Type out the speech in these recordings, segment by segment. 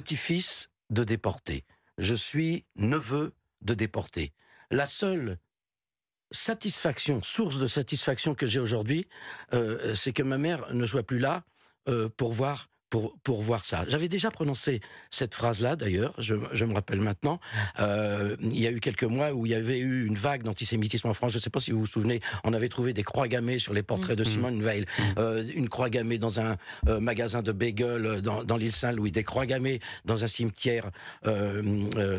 petit-fils de déporté. Je suis neveu de déporté. La seule satisfaction, source de satisfaction que j'ai aujourd'hui, euh, c'est que ma mère ne soit plus là euh, pour voir pour, voir ça. J'avais déjà prononcé cette phrase-là, d'ailleurs, je, me rappelle maintenant. Euh, il y a eu quelques mois où il y avait eu une vague d'antisémitisme en France. Je ne sais pas si vous vous souvenez, on avait trouvé des croix gammées sur les portraits de mm. Simone Veil, mm. Mm. Euh, une croix gammée dans un euh, magasin de bagels dans, l'île Saint-Louis, des croix gammées dans un cimetière,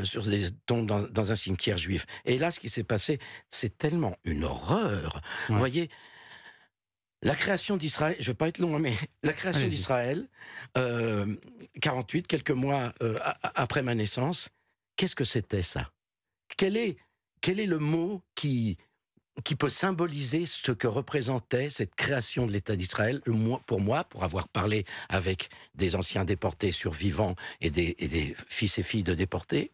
sur des tombes dans, un cimetière juif. Et là, ce qui s'est passé, c'est tellement une horreur. Vous voyez, la création d'Israël, je ne vais pas être long, hein, mais la création d'Israël, 48, euh, quelques mois euh, après ma naissance, qu'est-ce que c'était ça quel est, quel est le mot qui, qui peut symboliser ce que représentait cette création de l'État d'Israël pour moi, pour avoir parlé avec des anciens déportés survivants et des fils et filles de déportés,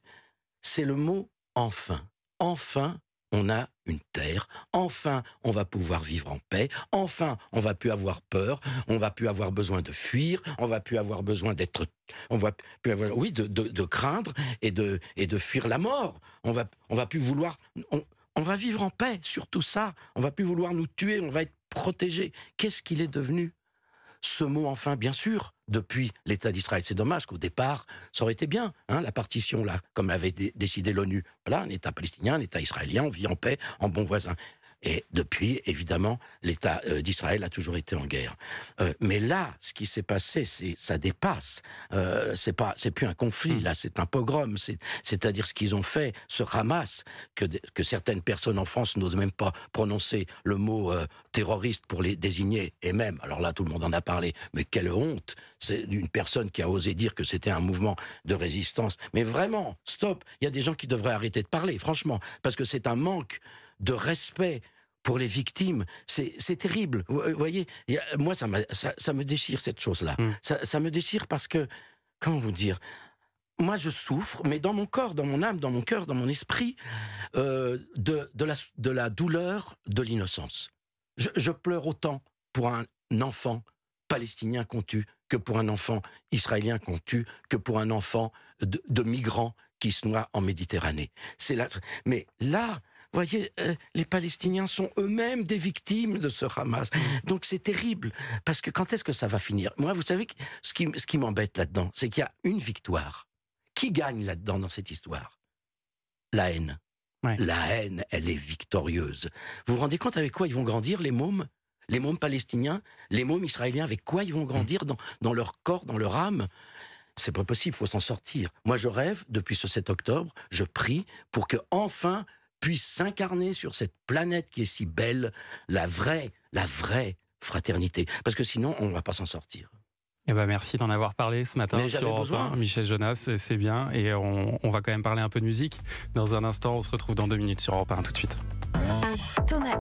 c'est le mot enfin. Enfin, on a une terre. Enfin, on va pouvoir vivre en paix. Enfin, on va plus avoir peur. On va plus avoir besoin de fuir. On va plus avoir besoin d'être. On va plus avoir, oui, de, craindre et de et de fuir la mort. On va on va plus vouloir. On, va vivre en paix. sur tout ça. On va plus vouloir nous tuer. On va être protégé. Qu'est-ce qu'il est devenu Ce mot, enfin, bien sûr depuis l'État d'Israël. C'est dommage qu'au départ, ça aurait été bien, hein, la partition, là, comme l'avait décidé l'ONU. Voilà, un État palestinien, un État israélien, on vit en paix, en bon voisin. Et depuis, évidemment, l'État euh, d'Israël a toujours été en guerre. Euh, mais là, ce qui s'est passé, c'est ça dépasse. Euh, c'est pas, c'est plus un conflit. Hmm. Là, c'est un pogrom. C'est-à-dire ce qu'ils ont fait, ce ramasse que, que certaines personnes en France n'osent même pas prononcer le mot terroriste pour les désigner. Et même, alors là, tout le monde en a parlé. Mais quelle honte C'est une personne qui a osé dire que c'était un mouvement de résistance. Mais vraiment, stop. Il y a des gens qui devraient arrêter de parler, franchement, parce que c'est un manque de respect pour les victimes. C'est terrible. Vous euh, voyez, moi, ça, ça, me déchire cette chose-là. Mm. Ça, me déchire parce que, comment vous dire moi, je souffre, mais dans mon corps, dans mon âme, dans mon cœur, dans mon esprit, euh, de, de, la, douleur de l'innocence. Je, pleure autant pour un enfant palestinien qu'on tue que pour un enfant israélien qu'on tue, que pour un enfant de, migrant qui se noie en Méditerranée. C'est là. Mais là, voyez, euh, les Palestiniens sont eux-mêmes des victimes de ce Hamas. Mm. Donc c'est terrible, parce que quand est-ce que ça va finir Moi, vous savez, ce qui, m'embête là-dedans, c'est qu'il y a une victoire. Qui gagne là-dedans dans cette histoire La haine. La haine, elle est victorieuse. Vous vous rendez compte avec quoi ils vont grandir, les mômes Les mômes palestiniens, les mômes israéliens, avec quoi ils vont mm. grandir dans, leur corps, dans leur âme c'est pas possible, il faut s'en sortir. Moi, je rêve depuis ce 7 octobre, je prie pour que enfin puisse s'incarner sur cette planète qui est si belle, la vraie, la vraie fraternité. Parce que sinon, on ne va pas s'en sortir. et eh ben merci d'en avoir parlé ce matin sur Europe Michel Jonas, c'est bien. Et on, va quand même parler un peu de musique. Dans un instant, on se retrouve dans deux minutes sur Europe 1. Tout de suite. Thomas.